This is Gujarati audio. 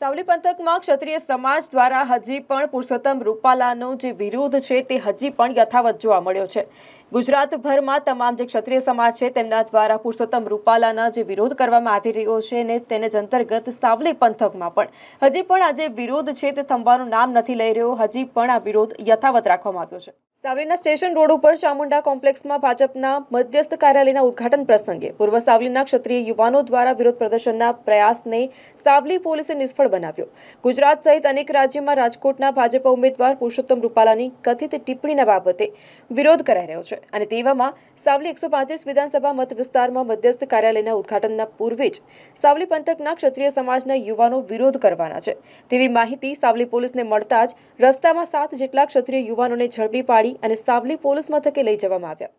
સાવલી પંથકમાં ક્ષત્રિય સમાજ દ્વારા હજી પણ પુરુષોત્તમ રૂપાલાનો જે વિરોધ છે તે હજી પણ યથાવત જોવા મળ્યો છે ગુજરાતભરમાં તમામ જે ક્ષત્રિય સમાજ છે તેમના દ્વારા પુરુષોત્તમ રૂપાલાના જે વિરોધ કરવામાં આવી રહ્યો છે ને તેને જ અંતર્ગત સાવલી પંથકમાં પણ હજી પણ આ જે વિરોધ છે તે થંભવાનું નામ નથી લઈ રહ્યો હજી પણ આ વિરોધ યથાવત રાખવામાં આવ્યો છે સાવલીના સ્ટેશન રોડ ઉપર ચામુંડા કોમ્પ્લેક્સમાં ભાજપના મધ્યસ્થ કાર્યાલયના ઉદઘાટન પ્રસંગે પૂર્વ સાવલીના ક્ષત્રિય યુવાનો દ્વારા વિરોધ પ્રદર્શનના પ્રયાસને સાવલી પોલીસે નિષ્ફળ બનાવ્યો ગુજરાત સહિત અનેક રાજ્યમાં રાજકોટના ભાજપ ઉમેદવાર પુરુષોત્તમ રૂપાલાની કથિત ટિપ્પણીના બાબતે વિરોધ કરાઈ રહ્યો છે છે અને તેવામાં સાવલી એકસો વિધાનસભા મત વિસ્તારમાં મધ્યસ્થ કાર્યાલયના ઉદઘાટનના પૂર્વે જ સાવલી પંથકના ક્ષત્રિય સમાજના યુવાનો વિરોધ કરવાના છે તેવી માહિતી સાવલી પોલીસને મળતા જ રસ્તામાં સાત જેટલા ક્ષત્રિય યુવાનોને ઝડપી પાડી અને સાવલી પોલીસ મથકે લઈ જવામાં આવ્યા